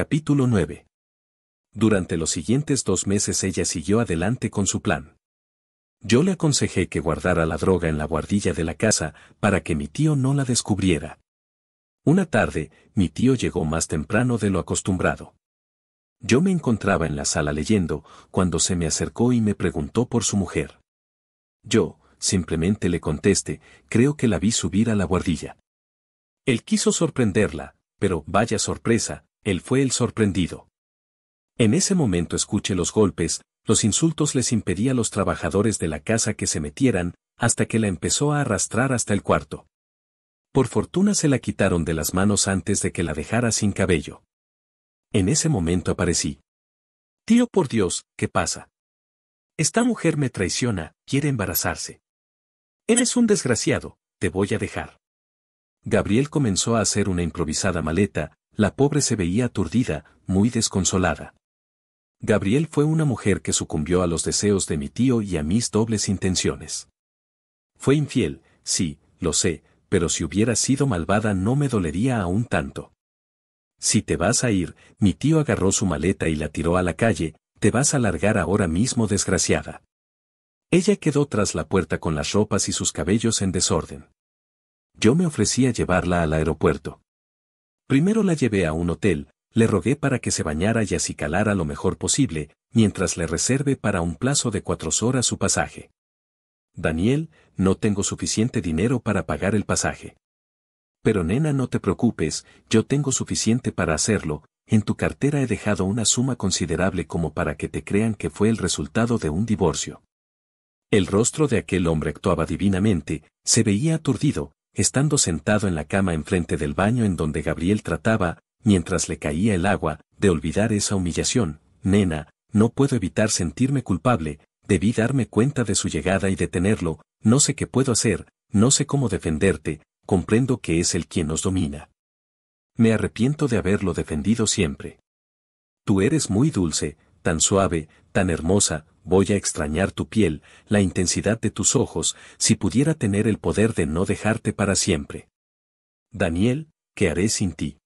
Capítulo 9. Durante los siguientes dos meses ella siguió adelante con su plan. Yo le aconsejé que guardara la droga en la guardilla de la casa para que mi tío no la descubriera. Una tarde, mi tío llegó más temprano de lo acostumbrado. Yo me encontraba en la sala leyendo, cuando se me acercó y me preguntó por su mujer. Yo, simplemente le contesté, creo que la vi subir a la guardilla. Él quiso sorprenderla, pero vaya sorpresa, él fue el sorprendido. En ese momento escuché los golpes, los insultos les impedía a los trabajadores de la casa que se metieran, hasta que la empezó a arrastrar hasta el cuarto. Por fortuna se la quitaron de las manos antes de que la dejara sin cabello. En ese momento aparecí. Tío por Dios, ¿qué pasa? Esta mujer me traiciona, quiere embarazarse. Eres un desgraciado, te voy a dejar. Gabriel comenzó a hacer una improvisada maleta, la pobre se veía aturdida, muy desconsolada. Gabriel fue una mujer que sucumbió a los deseos de mi tío y a mis dobles intenciones. Fue infiel, sí, lo sé, pero si hubiera sido malvada no me dolería aún tanto. Si te vas a ir, mi tío agarró su maleta y la tiró a la calle, te vas a largar ahora mismo desgraciada. Ella quedó tras la puerta con las ropas y sus cabellos en desorden. Yo me ofrecí a llevarla al aeropuerto. Primero la llevé a un hotel, le rogué para que se bañara y acicalara lo mejor posible, mientras le reserve para un plazo de cuatro horas su pasaje. Daniel, no tengo suficiente dinero para pagar el pasaje. Pero nena, no te preocupes, yo tengo suficiente para hacerlo, en tu cartera he dejado una suma considerable como para que te crean que fue el resultado de un divorcio. El rostro de aquel hombre actuaba divinamente, se veía aturdido, estando sentado en la cama enfrente del baño en donde Gabriel trataba, mientras le caía el agua, de olvidar esa humillación, nena, no puedo evitar sentirme culpable, debí darme cuenta de su llegada y detenerlo, no sé qué puedo hacer, no sé cómo defenderte, comprendo que es el quien nos domina. Me arrepiento de haberlo defendido siempre. Tú eres muy dulce, tan suave, tan hermosa, voy a extrañar tu piel, la intensidad de tus ojos, si pudiera tener el poder de no dejarte para siempre. Daniel, ¿qué haré sin ti?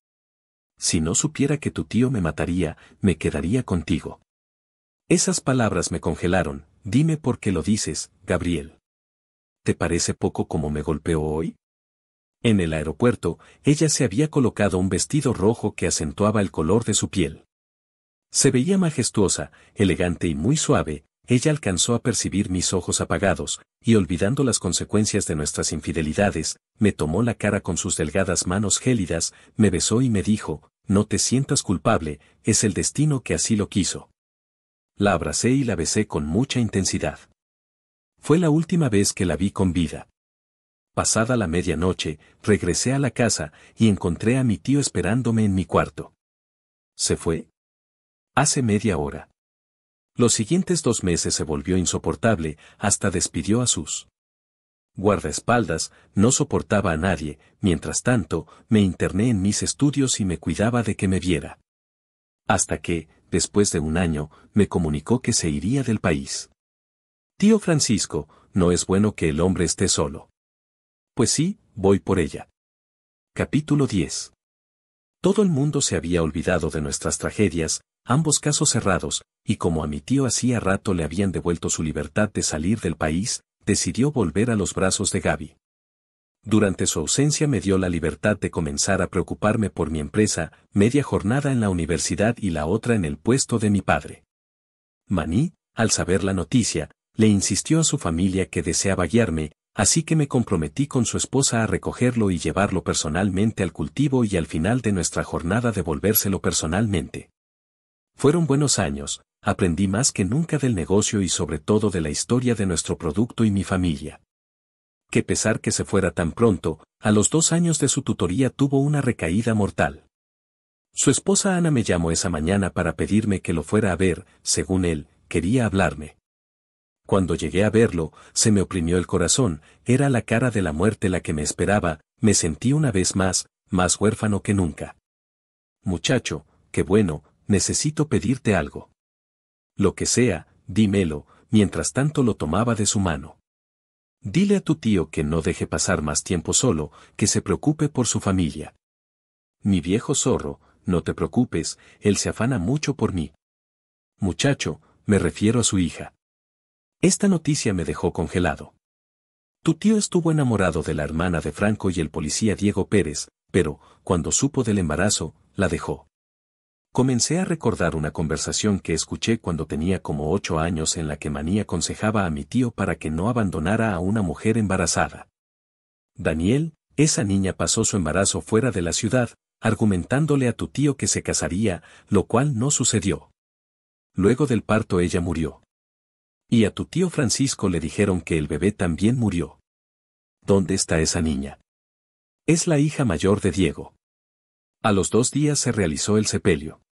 Si no supiera que tu tío me mataría, me quedaría contigo. Esas palabras me congelaron, dime por qué lo dices, Gabriel. ¿Te parece poco como me golpeó hoy? En el aeropuerto, ella se había colocado un vestido rojo que acentuaba el color de su piel. Se veía majestuosa, elegante y muy suave, ella alcanzó a percibir mis ojos apagados, y olvidando las consecuencias de nuestras infidelidades, me tomó la cara con sus delgadas manos gélidas, me besó y me dijo, no te sientas culpable, es el destino que así lo quiso. La abracé y la besé con mucha intensidad. Fue la última vez que la vi con vida. Pasada la medianoche, regresé a la casa y encontré a mi tío esperándome en mi cuarto. ¿Se fue? Hace media hora. Los siguientes dos meses se volvió insoportable, hasta despidió a sus guardaespaldas, no soportaba a nadie, mientras tanto, me interné en mis estudios y me cuidaba de que me viera. Hasta que, después de un año, me comunicó que se iría del país. Tío Francisco, no es bueno que el hombre esté solo. Pues sí, voy por ella. Capítulo 10. Todo el mundo se había olvidado de nuestras tragedias, ambos casos cerrados, y como a mi tío hacía rato le habían devuelto su libertad de salir del país, decidió volver a los brazos de Gaby. Durante su ausencia me dio la libertad de comenzar a preocuparme por mi empresa, media jornada en la universidad y la otra en el puesto de mi padre. Maní, al saber la noticia, le insistió a su familia que deseaba guiarme, así que me comprometí con su esposa a recogerlo y llevarlo personalmente al cultivo y al final de nuestra jornada devolvérselo personalmente. Fueron buenos años, aprendí más que nunca del negocio y sobre todo de la historia de nuestro producto y mi familia. Que pesar que se fuera tan pronto, a los dos años de su tutoría tuvo una recaída mortal. Su esposa Ana me llamó esa mañana para pedirme que lo fuera a ver, según él, quería hablarme. Cuando llegué a verlo, se me oprimió el corazón, era la cara de la muerte la que me esperaba, me sentí una vez más, más huérfano que nunca. Muchacho, qué bueno, necesito pedirte algo. Lo que sea, dímelo, mientras tanto lo tomaba de su mano. Dile a tu tío que no deje pasar más tiempo solo, que se preocupe por su familia. Mi viejo zorro, no te preocupes, él se afana mucho por mí. Muchacho, me refiero a su hija. Esta noticia me dejó congelado. Tu tío estuvo enamorado de la hermana de Franco y el policía Diego Pérez, pero, cuando supo del embarazo, la dejó. Comencé a recordar una conversación que escuché cuando tenía como ocho años en la que Manía aconsejaba a mi tío para que no abandonara a una mujer embarazada. Daniel, esa niña pasó su embarazo fuera de la ciudad, argumentándole a tu tío que se casaría, lo cual no sucedió. Luego del parto ella murió. Y a tu tío Francisco le dijeron que el bebé también murió. ¿Dónde está esa niña? Es la hija mayor de Diego. A los dos días se realizó el sepelio.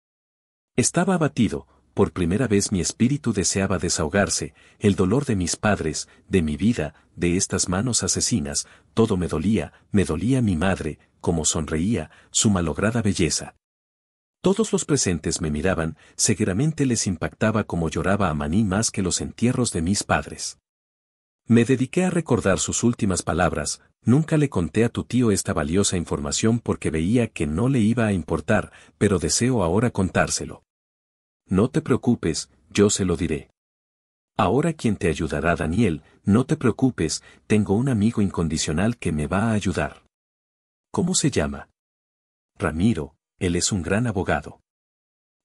Estaba abatido, por primera vez mi espíritu deseaba desahogarse, el dolor de mis padres, de mi vida, de estas manos asesinas, todo me dolía, me dolía mi madre, como sonreía, su malograda belleza. Todos los presentes me miraban, seguramente les impactaba como lloraba a Maní más que los entierros de mis padres. Me dediqué a recordar sus últimas palabras, Nunca le conté a tu tío esta valiosa información porque veía que no le iba a importar, pero deseo ahora contárselo. No te preocupes, yo se lo diré. Ahora quien te ayudará Daniel, no te preocupes, tengo un amigo incondicional que me va a ayudar. ¿Cómo se llama? Ramiro, él es un gran abogado.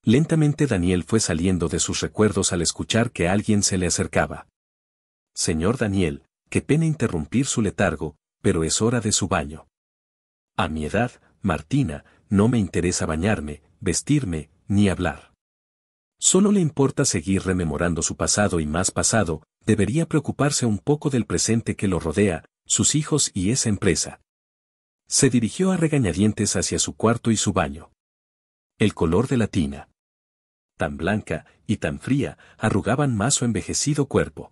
Lentamente Daniel fue saliendo de sus recuerdos al escuchar que alguien se le acercaba. Señor Daniel, qué pena interrumpir su letargo, pero es hora de su baño. A mi edad, Martina, no me interesa bañarme, vestirme, ni hablar. Solo le importa seguir rememorando su pasado y más pasado, debería preocuparse un poco del presente que lo rodea, sus hijos y esa empresa. Se dirigió a regañadientes hacia su cuarto y su baño. El color de la tina, tan blanca y tan fría, arrugaban más su envejecido cuerpo.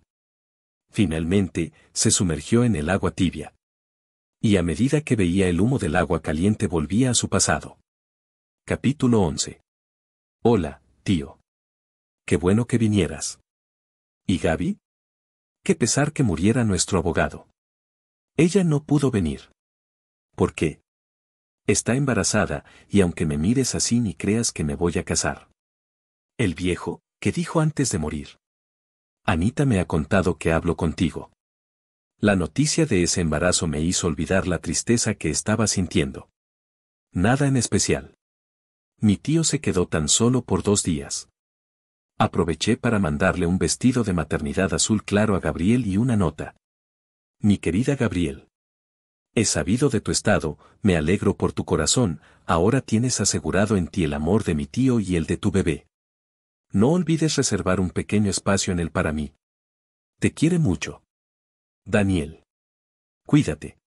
Finalmente, se sumergió en el agua tibia. Y a medida que veía el humo del agua caliente volvía a su pasado. Capítulo 11. Hola, tío. Qué bueno que vinieras. ¿Y Gaby? Qué pesar que muriera nuestro abogado. Ella no pudo venir. ¿Por qué? Está embarazada, y aunque me mires así ni creas que me voy a casar. El viejo, que dijo antes de morir. Anita me ha contado que hablo contigo. La noticia de ese embarazo me hizo olvidar la tristeza que estaba sintiendo. Nada en especial. Mi tío se quedó tan solo por dos días. Aproveché para mandarle un vestido de maternidad azul claro a Gabriel y una nota. Mi querida Gabriel. He sabido de tu estado, me alegro por tu corazón, ahora tienes asegurado en ti el amor de mi tío y el de tu bebé. No olvides reservar un pequeño espacio en él para mí. Te quiere mucho. Daniel. Cuídate.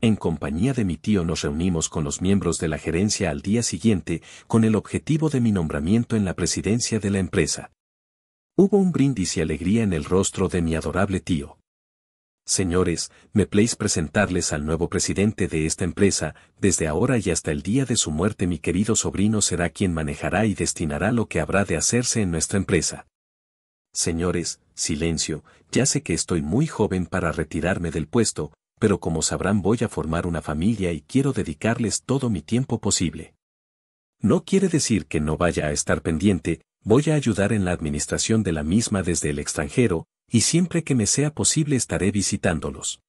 En compañía de mi tío nos reunimos con los miembros de la gerencia al día siguiente con el objetivo de mi nombramiento en la presidencia de la empresa. Hubo un brindis y alegría en el rostro de mi adorable tío. Señores, me place presentarles al nuevo presidente de esta empresa, desde ahora y hasta el día de su muerte mi querido sobrino será quien manejará y destinará lo que habrá de hacerse en nuestra empresa. Señores, silencio, ya sé que estoy muy joven para retirarme del puesto, pero como sabrán voy a formar una familia y quiero dedicarles todo mi tiempo posible. No quiere decir que no vaya a estar pendiente, voy a ayudar en la administración de la misma desde el extranjero, y siempre que me sea posible estaré visitándolos.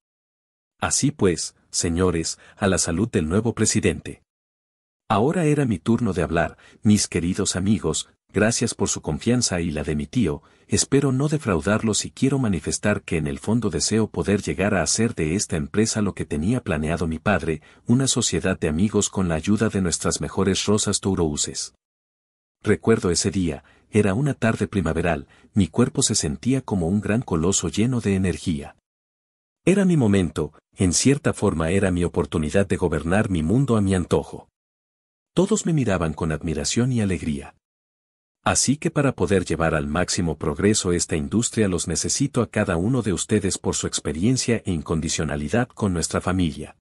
Así pues, señores, a la salud del nuevo presidente. Ahora era mi turno de hablar, mis queridos amigos, gracias por su confianza y la de mi tío, espero no defraudarlos y quiero manifestar que en el fondo deseo poder llegar a hacer de esta empresa lo que tenía planeado mi padre, una sociedad de amigos con la ayuda de nuestras mejores rosas tourouses. Recuerdo ese día, era una tarde primaveral, mi cuerpo se sentía como un gran coloso lleno de energía. Era mi momento, en cierta forma era mi oportunidad de gobernar mi mundo a mi antojo. Todos me miraban con admiración y alegría. Así que para poder llevar al máximo progreso esta industria los necesito a cada uno de ustedes por su experiencia e incondicionalidad con nuestra familia.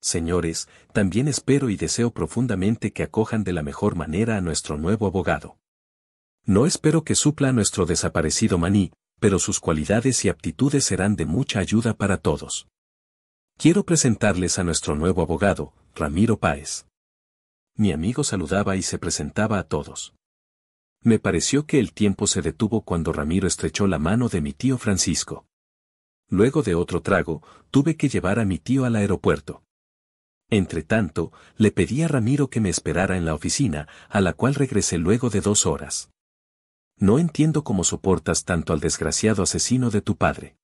Señores, también espero y deseo profundamente que acojan de la mejor manera a nuestro nuevo abogado. No espero que supla a nuestro desaparecido maní, pero sus cualidades y aptitudes serán de mucha ayuda para todos. Quiero presentarles a nuestro nuevo abogado, Ramiro Páez. Mi amigo saludaba y se presentaba a todos. Me pareció que el tiempo se detuvo cuando Ramiro estrechó la mano de mi tío Francisco. Luego de otro trago, tuve que llevar a mi tío al aeropuerto. Entretanto, le pedí a Ramiro que me esperara en la oficina, a la cual regresé luego de dos horas. No entiendo cómo soportas tanto al desgraciado asesino de tu padre.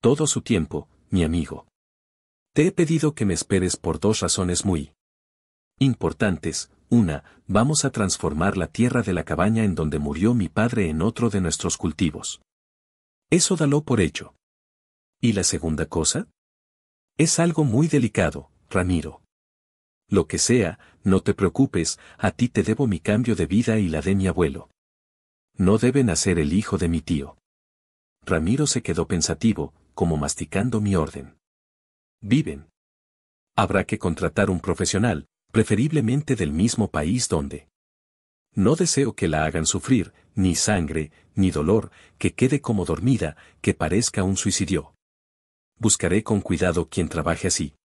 Todo su tiempo, mi amigo. Te he pedido que me esperes por dos razones muy importantes. Una, vamos a transformar la tierra de la cabaña en donde murió mi padre en otro de nuestros cultivos. Eso daló por hecho. ¿Y la segunda cosa? Es algo muy delicado, Ramiro. Lo que sea, no te preocupes, a ti te debo mi cambio de vida y la de mi abuelo. No deben hacer el hijo de mi tío. Ramiro se quedó pensativo, como masticando mi orden. Viven. Habrá que contratar un profesional, preferiblemente del mismo país donde. No deseo que la hagan sufrir, ni sangre, ni dolor, que quede como dormida, que parezca un suicidio. Buscaré con cuidado quien trabaje así.